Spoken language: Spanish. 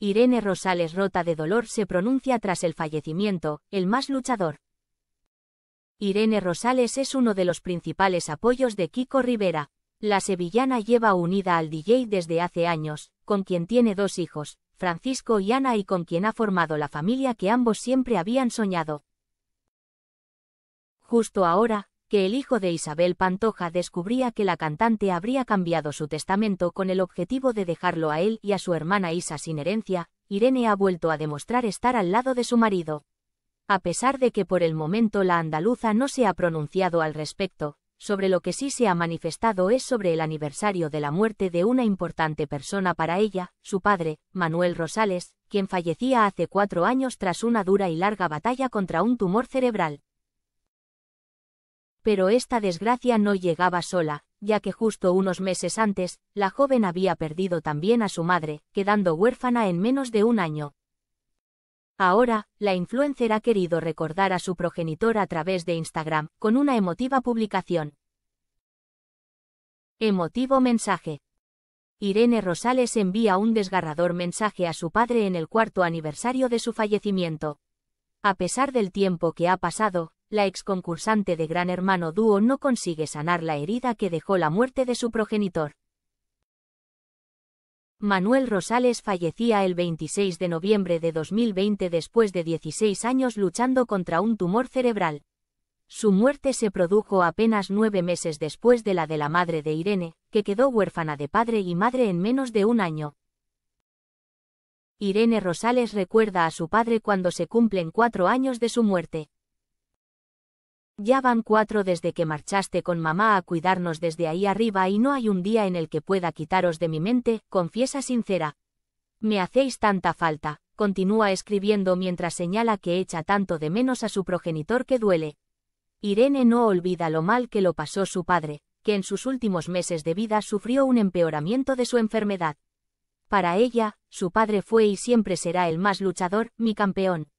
Irene Rosales rota de dolor se pronuncia tras el fallecimiento, el más luchador. Irene Rosales es uno de los principales apoyos de Kiko Rivera. La sevillana lleva unida al DJ desde hace años, con quien tiene dos hijos, Francisco y Ana y con quien ha formado la familia que ambos siempre habían soñado. Justo ahora, que el hijo de Isabel Pantoja descubría que la cantante habría cambiado su testamento con el objetivo de dejarlo a él y a su hermana Isa sin herencia, Irene ha vuelto a demostrar estar al lado de su marido. A pesar de que por el momento la andaluza no se ha pronunciado al respecto, sobre lo que sí se ha manifestado es sobre el aniversario de la muerte de una importante persona para ella, su padre, Manuel Rosales, quien fallecía hace cuatro años tras una dura y larga batalla contra un tumor cerebral. Pero esta desgracia no llegaba sola, ya que justo unos meses antes, la joven había perdido también a su madre, quedando huérfana en menos de un año. Ahora, la influencer ha querido recordar a su progenitor a través de Instagram, con una emotiva publicación. Emotivo mensaje. Irene Rosales envía un desgarrador mensaje a su padre en el cuarto aniversario de su fallecimiento. A pesar del tiempo que ha pasado, la ex concursante de Gran Hermano Dúo no consigue sanar la herida que dejó la muerte de su progenitor. Manuel Rosales fallecía el 26 de noviembre de 2020 después de 16 años luchando contra un tumor cerebral. Su muerte se produjo apenas nueve meses después de la de la madre de Irene, que quedó huérfana de padre y madre en menos de un año. Irene Rosales recuerda a su padre cuando se cumplen cuatro años de su muerte. Ya van cuatro desde que marchaste con mamá a cuidarnos desde ahí arriba y no hay un día en el que pueda quitaros de mi mente, confiesa sincera. Me hacéis tanta falta, continúa escribiendo mientras señala que echa tanto de menos a su progenitor que duele. Irene no olvida lo mal que lo pasó su padre, que en sus últimos meses de vida sufrió un empeoramiento de su enfermedad. Para ella, su padre fue y siempre será el más luchador, mi campeón.